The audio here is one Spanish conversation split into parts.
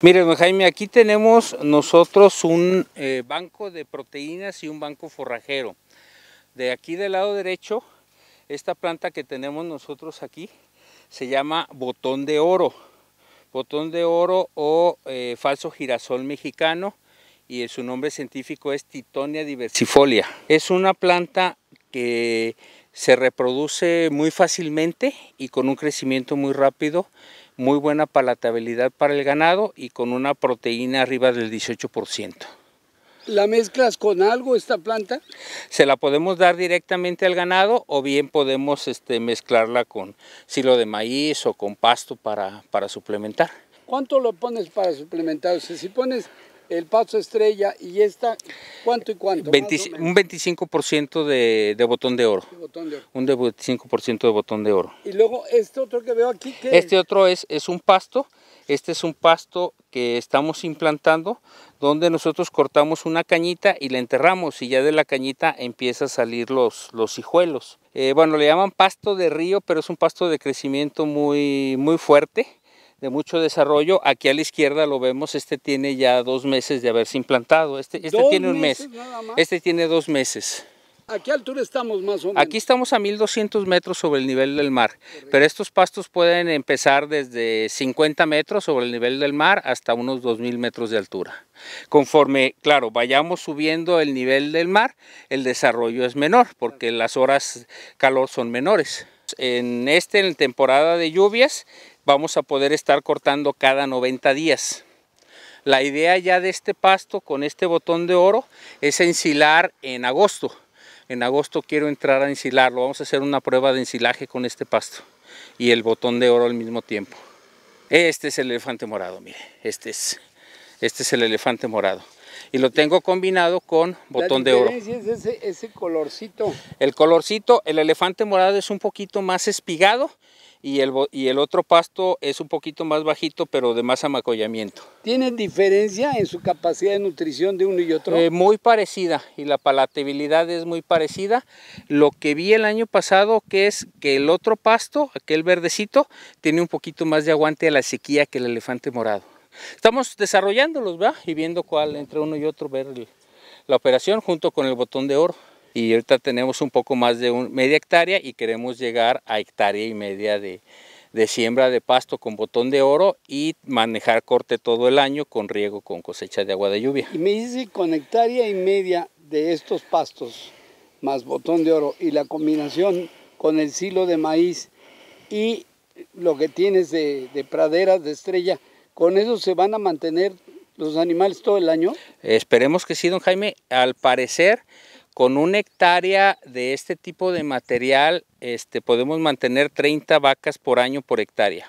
Miren don Jaime, aquí tenemos nosotros un eh, banco de proteínas y un banco forrajero. De aquí del lado derecho, esta planta que tenemos nosotros aquí se llama botón de oro. Botón de oro o eh, falso girasol mexicano y su nombre científico es Titonia diversifolia. Es una planta que se reproduce muy fácilmente y con un crecimiento muy rápido muy buena palatabilidad para el ganado y con una proteína arriba del 18%. ¿La mezclas con algo esta planta? Se la podemos dar directamente al ganado o bien podemos este, mezclarla con silo de maíz o con pasto para, para suplementar. ¿Cuánto lo pones para suplementar? O si pones el pasto estrella y esta, ¿cuánto y cuánto? un 25% de, de, botón de oro. botón de oro. Un 25% de botón de oro. Y luego este otro que veo aquí, Este otro es, es un pasto. Este es un pasto que estamos implantando, donde nosotros cortamos una cañita y la enterramos y ya de la cañita empieza a salir los, los hijuelos. Eh, bueno, le llaman pasto de río, pero es un pasto de crecimiento muy, muy fuerte de mucho desarrollo. Aquí a la izquierda lo vemos, este tiene ya dos meses de haberse implantado. Este, este tiene un mes. Este tiene dos meses. ¿A qué altura estamos más o menos? Aquí estamos a 1200 metros sobre el nivel del mar, pero estos pastos pueden empezar desde 50 metros sobre el nivel del mar hasta unos 2000 metros de altura. Conforme, claro, vayamos subiendo el nivel del mar, el desarrollo es menor porque las horas calor son menores. En esta temporada de lluvias vamos a poder estar cortando cada 90 días. La idea ya de este pasto con este botón de oro es ensilar en agosto. En agosto quiero entrar a ensilarlo. Vamos a hacer una prueba de ensilaje con este pasto y el botón de oro al mismo tiempo. Este es el elefante morado, mire. Este es, este es el elefante morado y lo tengo combinado con botón de oro. es ese, colorcito? El colorcito, el elefante morado es un poquito más espigado y el, y el otro pasto es un poquito más bajito, pero de más amacollamiento. ¿Tiene diferencia en su capacidad de nutrición de uno y otro? Eh, muy parecida y la palatabilidad es muy parecida. Lo que vi el año pasado que es que el otro pasto, aquel verdecito, tiene un poquito más de aguante a la sequía que el elefante morado. Estamos desarrollándolos, Y viendo cuál entre uno y otro ver la operación junto con el botón de oro. Y ahorita tenemos un poco más de media hectárea y queremos llegar a hectárea y media de, siembra de pasto con botón de oro y manejar corte todo el año con riego con cosecha de agua de lluvia. Y me dice con hectárea y media de estos pastos más botón de oro y la combinación con el silo de maíz y lo que tienes de praderas de estrella, ¿Con eso se van a mantener los animales todo el año? Esperemos que sí, don Jaime. Al parecer, con una hectárea de este tipo de material, este, podemos mantener 30 vacas por año por hectárea.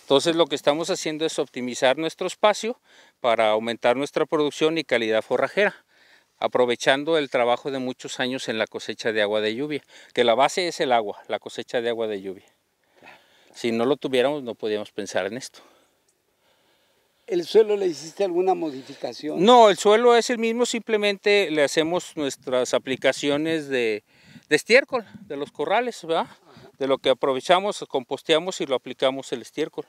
Entonces lo que estamos haciendo es optimizar nuestro espacio para aumentar nuestra producción y calidad forrajera, aprovechando el trabajo de muchos años en la cosecha de agua de lluvia, que la base es el agua, la cosecha de agua de lluvia. Si no lo tuviéramos no podíamos pensar en esto. ¿El suelo le hiciste alguna modificación? No, el suelo es el mismo, simplemente le hacemos nuestras aplicaciones de, estiércol, de los corrales, ¿verdad? De lo que aprovechamos, composteamos y lo aplicamos el estiércol.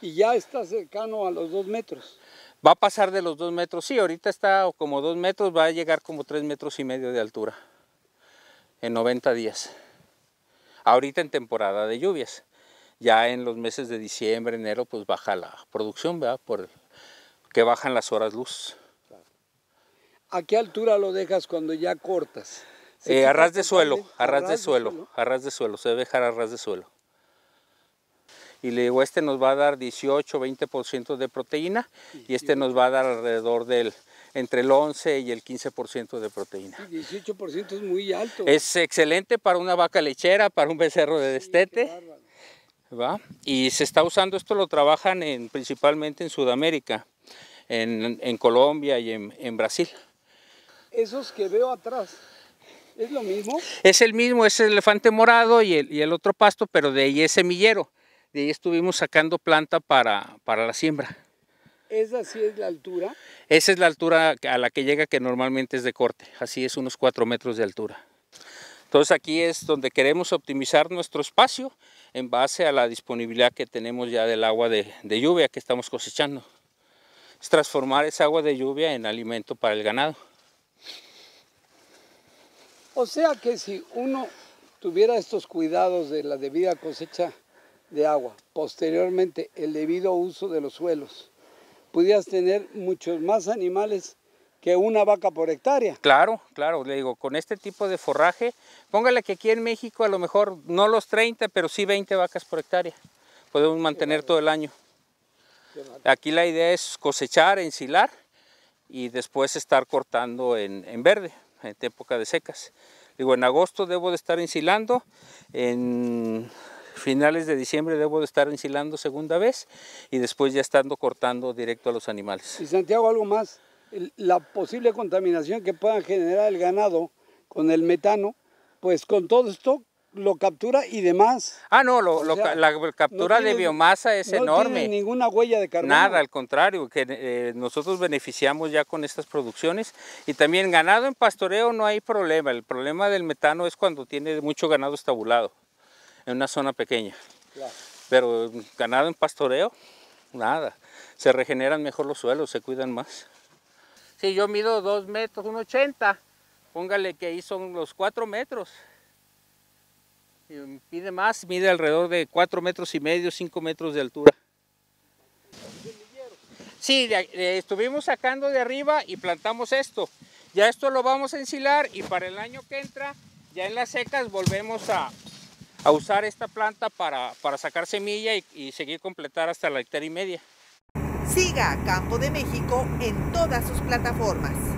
¿Y ya está cercano a los dos metros? Va a pasar de los dos metros, sí, ahorita está como dos metros, va a llegar como tres metros y medio de altura en 90 días. Ahorita en temporada de lluvias ya en los meses de diciembre, enero, pues baja la producción, ¿verdad? Por que bajan las horas luz. ¿A qué altura lo dejas cuando ya cortas? Eh, arras de suelo, arras de suelo, arras de suelo, se debe dejar arras de suelo. Y le digo, este nos va a dar 18, 20% de proteína y este nos va a dar alrededor del entre el 11 y el 15% de proteína. 18% es muy alto. Es excelente para una vaca lechera, para un becerro de destete. Y se está usando, esto lo trabajan en, principalmente en Sudamérica, en, Colombia y en, Brasil. Esos que veo atrás, ¿es lo mismo? Es el mismo, es el elefante morado y el, otro pasto, pero de ahí es semillero. De ahí estuvimos sacando planta para, para la siembra. ¿Esa sí es la altura? Esa es la altura a la que llega, que normalmente es de corte. Así es, unos cuatro metros de altura. Entonces aquí es donde queremos optimizar nuestro espacio en base a la disponibilidad que tenemos ya del agua de, lluvia que estamos cosechando. Es transformar esa agua de lluvia en alimento para el ganado. O sea que si uno tuviera estos cuidados de la debida cosecha de agua, posteriormente el debido uso de los suelos, pudieras tener muchos más animales que una vaca por hectárea. Claro, claro, le digo, con este tipo de forraje, póngale que aquí en México a lo mejor no los 30, pero sí 20 vacas por hectárea. Podemos mantener todo el año. Aquí la idea es cosechar, ensilar y después estar cortando en, en verde, en época de secas. Digo, en agosto debo de estar ensilando, en finales de diciembre debo de estar ensilando segunda vez y después ya estando cortando directo a los animales. Y Santiago, algo más la posible contaminación que pueda generar el ganado con el metano, pues con todo esto lo captura y demás. Ah, no, la captura de biomasa es enorme. No ninguna huella de carbono. Nada, al contrario, que eh, nosotros beneficiamos ya con estas producciones. Y también ganado en pastoreo no hay problema. El problema del metano es cuando tiene mucho ganado estabulado en una zona pequeña. Pero ganado en pastoreo, nada. Se regeneran mejor los suelos, se cuidan más. Si yo mido 2 metros, 1,80, póngale que ahí son los 4 metros. Y pide más, mide alrededor de 4 metros y medio, 5 metros de altura. Sí, eh, estuvimos sacando de arriba y plantamos esto. Ya esto lo vamos a ensilar y para el año que entra, ya en las secas volvemos a, usar esta planta para, para sacar semilla y, y seguir completar hasta la hectárea y media. Siga a Campo de México en todas sus plataformas.